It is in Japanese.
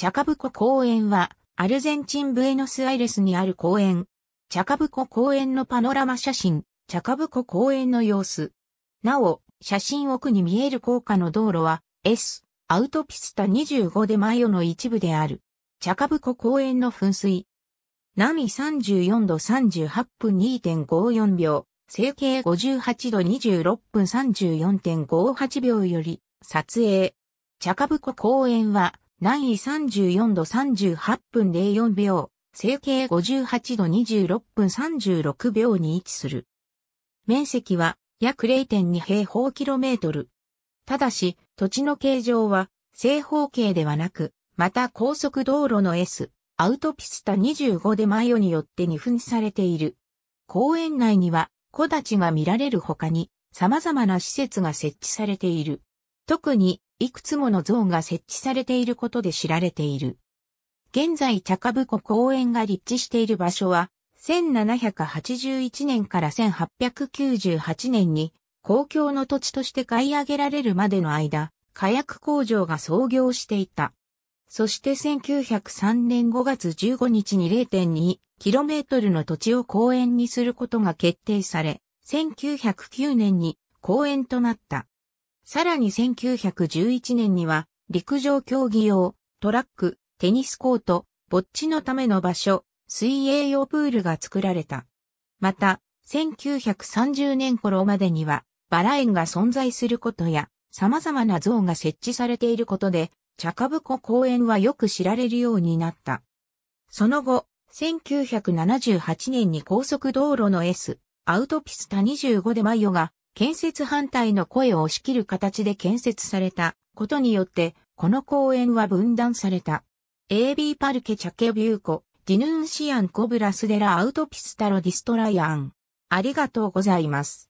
チャカブコ公園は、アルゼンチンブエノスアイレスにある公園。チャカブコ公園のパノラマ写真、チャカブコ公園の様子。なお、写真奥に見える高架の道路は、S、アウトピスタ25でマヨの一部である。チャカブコ公園の噴水。波34度38分2.54秒、整形58度26分34.58秒より、撮影。チャカブコ公園は、南緯34度38分04秒、成形58度26分36秒に位置する。面積は約0.2平方キロメートル。ただし、土地の形状は正方形ではなく、また高速道路の S、アウトピスタ25でマヨによって二分されている。公園内には木立が見られる他に様々な施設が設置されている。特にいくつもの像が設置されていることで知られている。現在茶部湖公園が立地している場所は、1781年から1898年に公共の土地として買い上げられるまでの間、火薬工場が創業していた。そして1903年5月15日に 0.2km の土地を公園にすることが決定され、1909年に公園となった。さらに1911年には、陸上競技用、トラック、テニスコート、ぼっちのための場所、水泳用プールが作られた。また、1930年頃までには、バラ園が存在することや、様々な像が設置されていることで、チャカブコ公園はよく知られるようになった。その後、1978年に高速道路の S、アウトピスタ25でマヨが建設反対の声を押し切る形で建設されたことによって、この公園は分断された。AB パルケチャケビューコ、ディヌーンシアンコブラスデラアウトピスタロディストライアン。ありがとうございます。